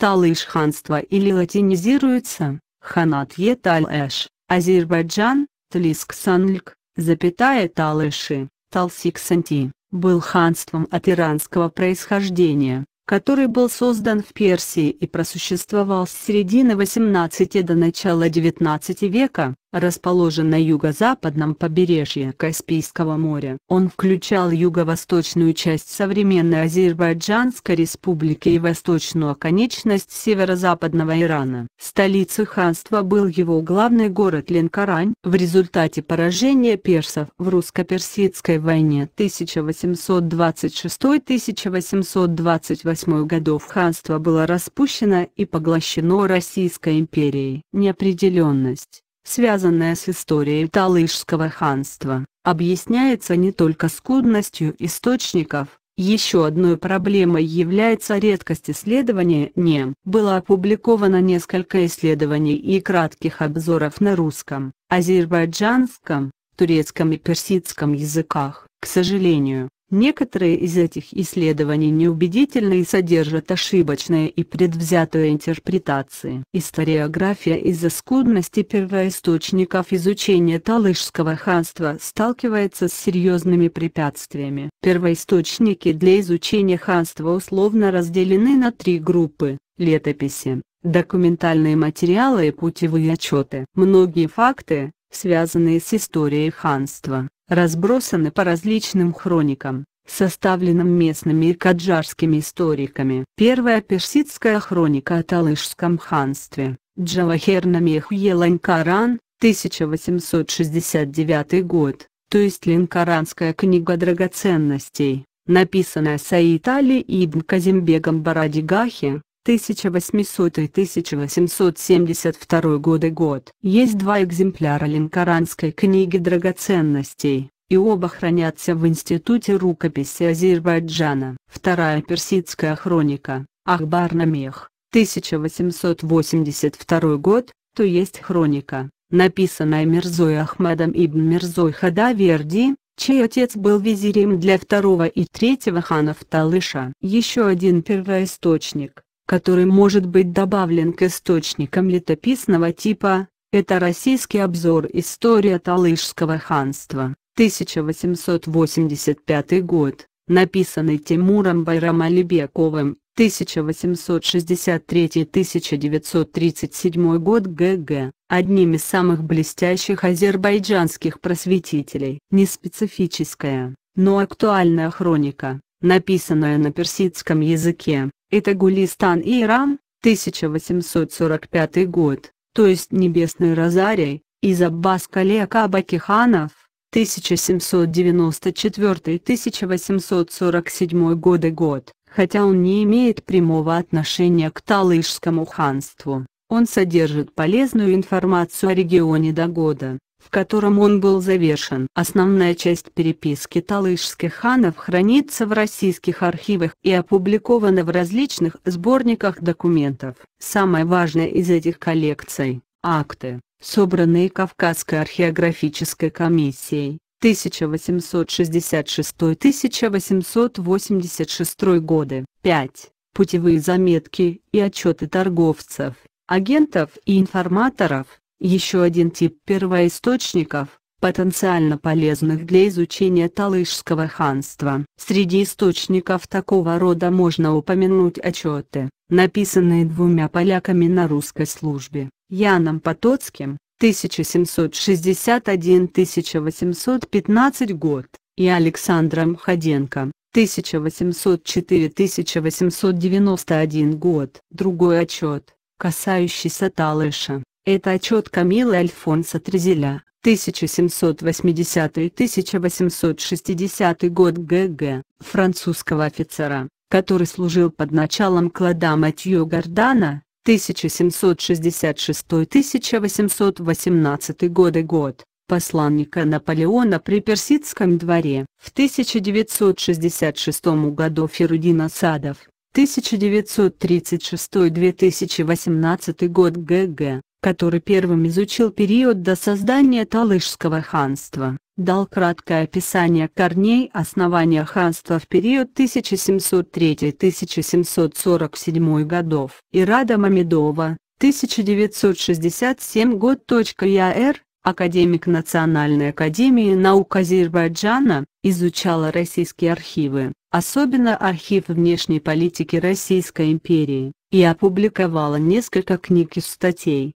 Талыш ханство или латинизируется, ханат е Талэш, Азербайджан, Тлисксанльк, запятая Талыши, Талсик Санти был ханством от иранского происхождения, который был создан в Персии и просуществовал с середины XVIII до начала XIX века расположен на юго-западном побережье Каспийского моря. Он включал юго-восточную часть современной Азербайджанской республики и восточную оконечность северо-западного Ирана. Столицей ханства был его главный город Ленкорань. В результате поражения персов в русско-персидской войне 1826-1828 годов ханство было распущено и поглощено Российской империей. Неопределенность связанная с историей Талышского ханства, объясняется не только скудностью источников, еще одной проблемой является редкость исследования не было опубликовано несколько исследований и кратких обзоров на русском, азербайджанском, турецком и персидском языках. К сожалению, Некоторые из этих исследований неубедительны и содержат ошибочные и предвзятые интерпретации. Историография из-за скудности первоисточников изучения Талышского ханства сталкивается с серьезными препятствиями. Первоисточники для изучения ханства условно разделены на три группы – летописи, документальные материалы и путевые отчеты. Многие факты, связанные с историей ханства, разбросаны по различным хроникам, составленным местными и каджарскими историками. Первая персидская хроника о Талышском ханстве, Джавахер Намехуе Ланькаран, 1869 год, то есть Линкаранская книга драгоценностей, написанная Саид Али Ибн Казимбегом Барадигахи, 1800-1872 годы год. Есть два экземпляра Линкоранской книги драгоценностей, и оба хранятся в Институте рукописи Азербайджана. Вторая персидская хроника, Ахбар Намех, 1882 год, то есть хроника, написанная Мирзой Ахмадом ибн Мирзой Хадаверди, чей отец был визирем для второго и третьего ханов Талыша. Еще один первоисточник, который может быть добавлен к источникам летописного типа, это российский обзор «История Талышского ханства», 1885 год, написанный Тимуром Байрамалибековым, 1863-1937 год ГГ, одним из самых блестящих азербайджанских просветителей. Неспецифическая, но актуальная хроника, написанная на персидском языке, это Гулистан и Иран, 1845 год, то есть Небесный Розарий, из Аббас Калека Абакиханов, 1794-1847 годы год, хотя он не имеет прямого отношения к Талышскому ханству, он содержит полезную информацию о регионе до года в котором он был завершен. Основная часть переписки талышских ханов хранится в российских архивах и опубликована в различных сборниках документов. Самая важная из этих коллекций – акты, собранные Кавказской археографической комиссией. 1866-1886 годы. 5. Путевые заметки и отчеты торговцев, агентов и информаторов, еще один тип первоисточников, потенциально полезных для изучения Талышского ханства. Среди источников такого рода можно упомянуть отчеты, написанные двумя поляками на русской службе, Яном Потоцким, 1761-1815 год, и Александром Ходенко, 1804-1891 год. Другой отчет, касающийся Талыша, это отчет Камилы Альфонса Трезеля, 1780-1860 год ГГ, французского офицера, который служил под началом клада Матьё Гордана, 1766-1818 годы год, посланника Наполеона при Персидском дворе. В 1966 году Ферудин Асадов, 1936-2018 год ГГ, который первым изучил период до создания Талышского ханства, дал краткое описание корней основания ханства в период 1703-1747 годов. Ирада Мамедова, 1967 год. .Яр, академик Национальной академии наук Азербайджана, изучала российские архивы, особенно архив внешней политики Российской империи, и опубликовала несколько книг и статей.